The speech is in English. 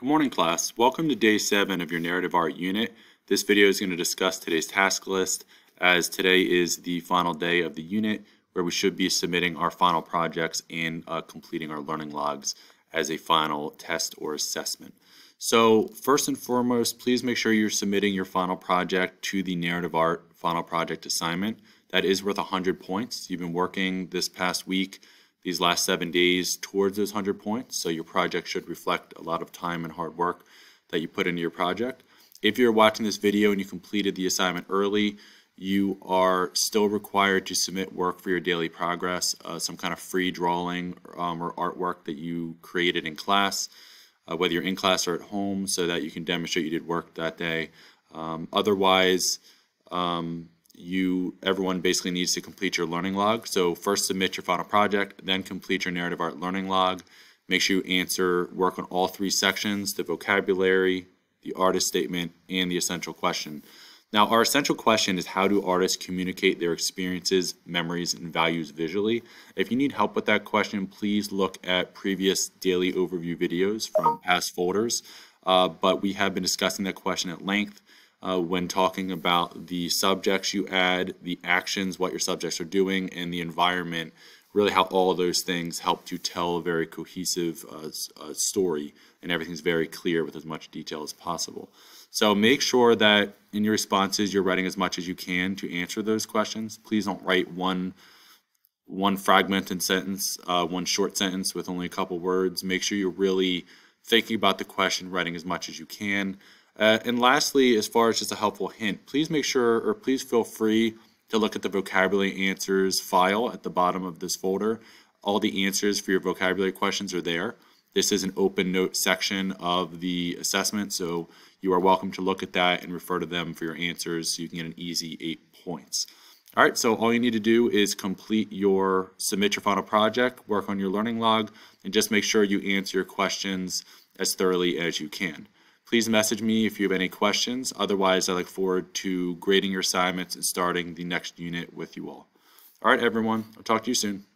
Good morning class. Welcome to day 7 of your narrative art unit. This video is going to discuss today's task list as today is the final day of the unit where we should be submitting our final projects and uh, completing our learning logs as a final test or assessment. So first and foremost, please make sure you're submitting your final project to the narrative art final project assignment. That is worth 100 points. You've been working this past week these last seven days towards those 100 points. So your project should reflect a lot of time and hard work that you put into your project. If you're watching this video and you completed the assignment early, you are still required to submit work for your daily progress, uh, some kind of free drawing um, or artwork that you created in class, uh, whether you're in class or at home, so that you can demonstrate you did work that day. Um, otherwise, um, you everyone basically needs to complete your learning log. So first submit your final project, then complete your narrative art learning log. Make sure you answer work on all three sections, the vocabulary, the artist statement, and the essential question. Now, our essential question is how do artists communicate their experiences, memories, and values visually? If you need help with that question, please look at previous daily overview videos from past folders. Uh, but we have been discussing that question at length uh, when talking about the subjects you add, the actions, what your subjects are doing, and the environment, really how all those things help to tell a very cohesive uh, uh, story and everything's very clear with as much detail as possible. So make sure that in your responses you're writing as much as you can to answer those questions. Please don't write one one fragmented sentence, uh, one short sentence with only a couple words. Make sure you're really thinking about the question, writing as much as you can. Uh, and lastly, as far as just a helpful hint, please make sure or please feel free to look at the vocabulary answers file at the bottom of this folder. All the answers for your vocabulary questions are there. This is an open note section of the assessment, so you are welcome to look at that and refer to them for your answers so you can get an easy eight points. All right, so all you need to do is complete your, submit your final project, work on your learning log, and just make sure you answer your questions as thoroughly as you can. Please message me if you have any questions. Otherwise, I look forward to grading your assignments and starting the next unit with you all. All right, everyone. I'll talk to you soon.